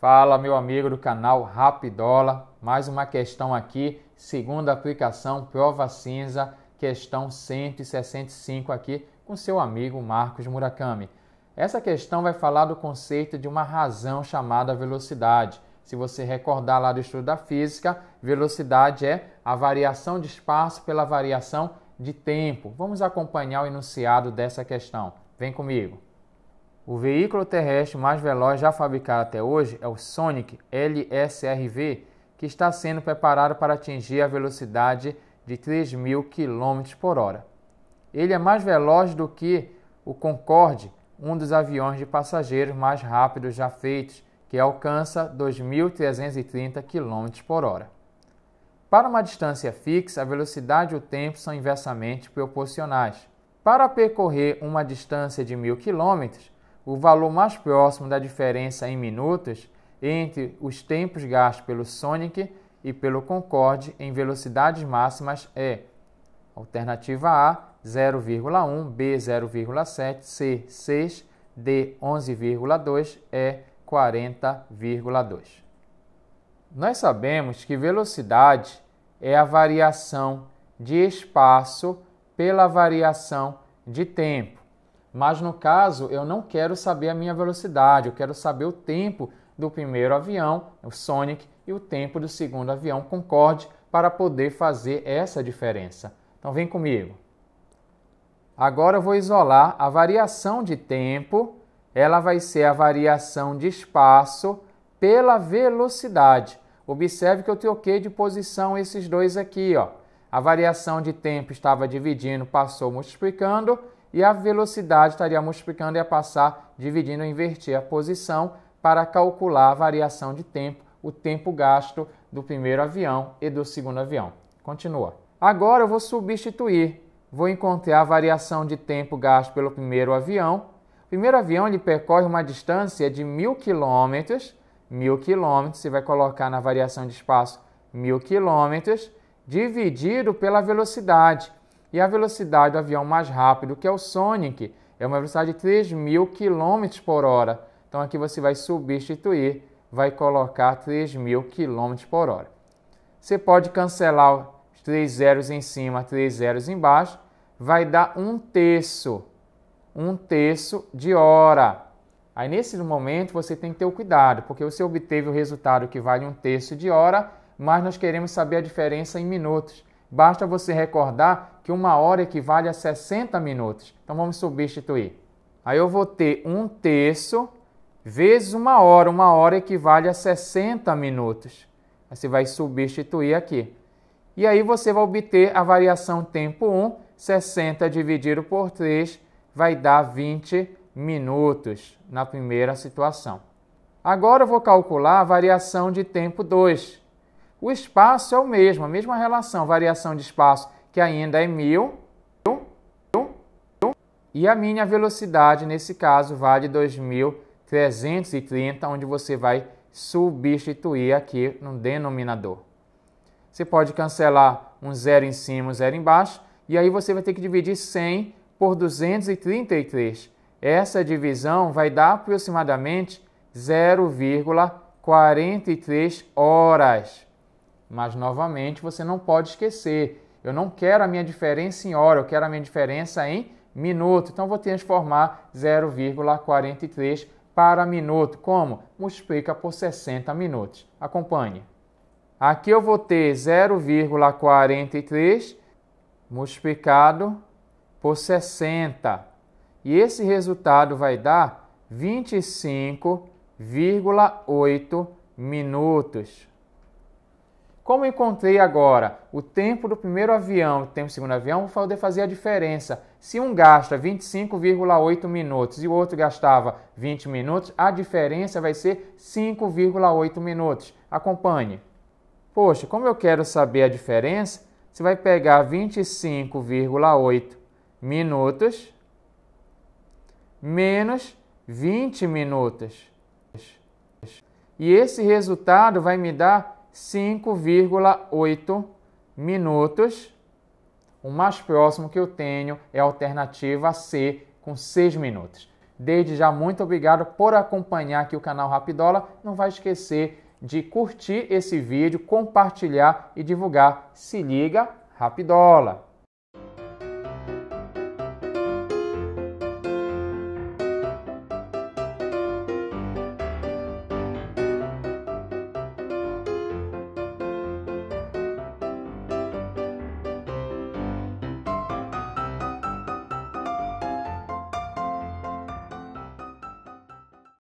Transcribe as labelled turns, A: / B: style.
A: Fala, meu amigo do canal Rapidola. Mais uma questão aqui, segunda aplicação, prova cinza, questão 165 aqui com seu amigo Marcos Murakami. Essa questão vai falar do conceito de uma razão chamada velocidade. Se você recordar lá do estudo da física, velocidade é a variação de espaço pela variação de tempo. Vamos acompanhar o enunciado dessa questão. Vem comigo. O veículo terrestre mais veloz já fabricado até hoje é o Sonic LSRV, que está sendo preparado para atingir a velocidade de 3.000 km por hora. Ele é mais veloz do que o Concorde, um dos aviões de passageiros mais rápidos já feitos, que alcança 2.330 km por hora. Para uma distância fixa, a velocidade e o tempo são inversamente proporcionais. Para percorrer uma distância de 1.000 km, o valor mais próximo da diferença em minutos entre os tempos gastos pelo Sonic e pelo Concorde em velocidades máximas é alternativa A 0,1, B 0,7, C 6, D 11,2, E 40,2. Nós sabemos que velocidade é a variação de espaço pela variação de tempo. Mas no caso, eu não quero saber a minha velocidade, eu quero saber o tempo do primeiro avião, o Sonic, e o tempo do segundo avião Concorde para poder fazer essa diferença. Então vem comigo. Agora eu vou isolar a variação de tempo, ela vai ser a variação de espaço pela velocidade. Observe que eu troquei de posição esses dois aqui, ó. A variação de tempo estava dividindo, passou multiplicando, e a velocidade estaria multiplicando e a passar, dividindo, e inverter a posição para calcular a variação de tempo, o tempo gasto do primeiro avião e do segundo avião. Continua. Agora eu vou substituir, vou encontrar a variação de tempo gasto pelo primeiro avião. O primeiro avião ele percorre uma distância de mil quilômetros, mil quilômetros, você vai colocar na variação de espaço mil quilômetros, dividido pela velocidade, e a velocidade do avião mais rápido, que é o Sonic, é uma velocidade de 3.000 km por hora. Então aqui você vai substituir, vai colocar 3.000 km por hora. Você pode cancelar os três zeros em cima, três zeros embaixo, vai dar um terço, um terço de hora. Aí nesse momento você tem que ter o cuidado, porque você obteve o resultado que vale um terço de hora, mas nós queremos saber a diferença em minutos. Basta você recordar que uma hora equivale a 60 minutos. Então vamos substituir. Aí eu vou ter um terço vezes uma hora. Uma hora equivale a 60 minutos. você vai substituir aqui. E aí você vai obter a variação tempo 1, 60 dividido por 3 vai dar 20 minutos na primeira situação. Agora eu vou calcular a variação de tempo 2. O espaço é o mesmo, a mesma relação, variação de espaço que ainda é mil e a minha velocidade, nesse caso, vai de 2.330, onde você vai substituir aqui no denominador. Você pode cancelar um zero em cima, um zero embaixo, e aí você vai ter que dividir 100 por 233. Essa divisão vai dar aproximadamente 0,43 horas. Mas novamente você não pode esquecer. Eu não quero a minha diferença em hora, eu quero a minha diferença em minuto. Então vou transformar 0,43 para minuto. Como? Multiplica por 60 minutos. Acompanhe. Aqui eu vou ter 0,43 multiplicado por 60. E esse resultado vai dar 25,8 minutos. Como encontrei agora o tempo do primeiro avião e o tempo do segundo avião, vou poder fazer a diferença. Se um gasta 25,8 minutos e o outro gastava 20 minutos, a diferença vai ser 5,8 minutos. Acompanhe. Poxa, como eu quero saber a diferença, você vai pegar 25,8 minutos menos 20 minutos. E esse resultado vai me dar 5,8 minutos. O mais próximo que eu tenho é a alternativa C, com 6 minutos. Desde já, muito obrigado por acompanhar aqui o canal Rapidola. Não vai esquecer de curtir esse vídeo, compartilhar e divulgar. Se liga, Rapidola!